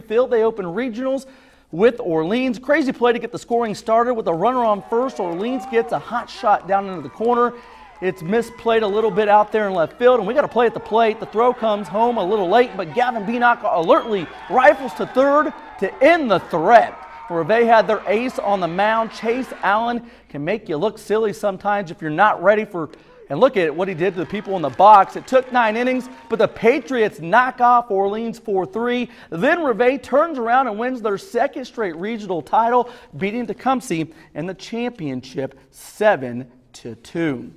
Field. They open regionals with Orleans. Crazy play to get the scoring started with a runner on first. Orleans gets a hot shot down into the corner. It's misplayed a little bit out there in left field, and we got to play at the plate. The throw comes home a little late, but Gavin Beanock alertly rifles to third to end the threat. Where they had their ace on the mound. Chase Allen can make you look silly sometimes if you're not ready for and look at what he did to the people in the box. It took nine innings, but the Patriots knock off Orleans 4 3. Then Reve turns around and wins their second straight regional title, beating Tecumseh in the championship 7 2.